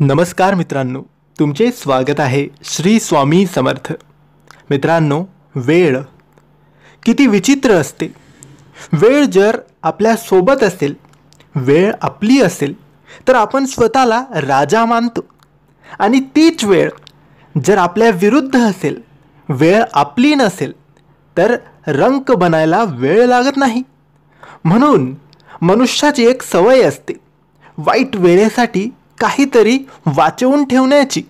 नमस्कार मित्रांनो तुमचे स्वागत आहे श्री स्वामी समर्थ मित्रांनो वेळ किती विचित्र असते वेळ जर आपल्यासोबत असेल वेळ आपली असेल तर आपण स्वतःला राजा मानतो आणि तीच वेळ जर आपल्या विरुद्ध असेल वेळ आपली नसेल तर रंक बनायला वेळ लागत नाही म्हणून मनुष्याची एक सवय असते वाईट वेळेसाठी काहीतरी वाचवून ठेवण्याची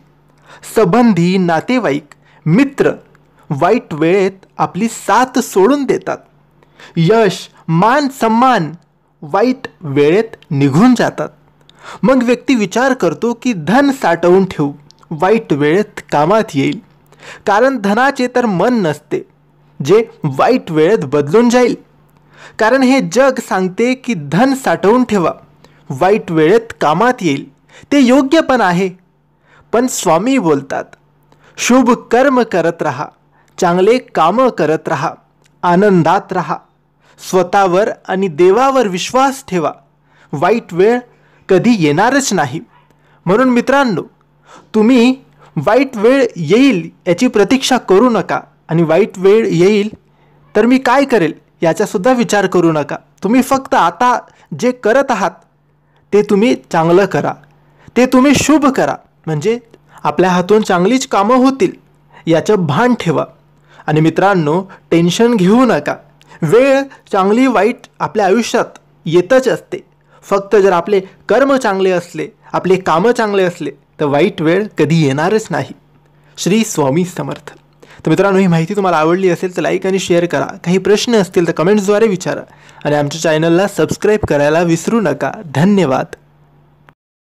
संबंधी नातेवाईक मित्र वाईट वेळेत आपली साथ सोडून देतात यश मान सन्मान वाईट वेळेत निघून जातात मग व्यक्ती विचार करतो की धन साठवून ठेवू वाईट वेळेत कामात येईल कारण धनाचे तर मन नसते जे वाईट वेळेत बदलून जाईल कारण हे जग सांगते की धन साठवून ठेवा वाईट वेळेत कामात येईल ते योग्य पण आहे पण स्वामी बोलतात शुभ कर्म करत राहा चांगले काम करत राहा आनंदात राहा स्वतःवर आणि देवावर विश्वास ठेवा वाईट वेळ कधी येणारच नाही म्हणून मित्रांनो तुम्ही वाईट वेळ येईल याची प्रतीक्षा करू नका आणि वाईट वेळ येईल तर मी काय करेल याचासुद्धा विचार करू नका तुम्ही फक्त आता जे करत आहात ते तुम्ही चांगलं करा ते तुम्ही शुभ करा म्हणजे आपल्या हातून चांगलीच कामं होतील याचं भान ठेवा आणि मित्रांनो टेन्शन घेऊ नका वेळ चांगली वाईट आपल्या आयुष्यात येतच असते फक्त जर आपले कर्म चांगले असले आपले कामं चांगले असले तर वाईट वेळ कधी येणारच नाही श्री स्वामी समर्थ तर मित्रांनो ही माहिती तुम्हाला आवडली असेल तर लाईक आणि शेअर करा काही प्रश्न असतील तर कमेंट्सद्वारे विचारा आणि आमच्या चॅनलला सबस्क्राईब करायला विसरू नका धन्यवाद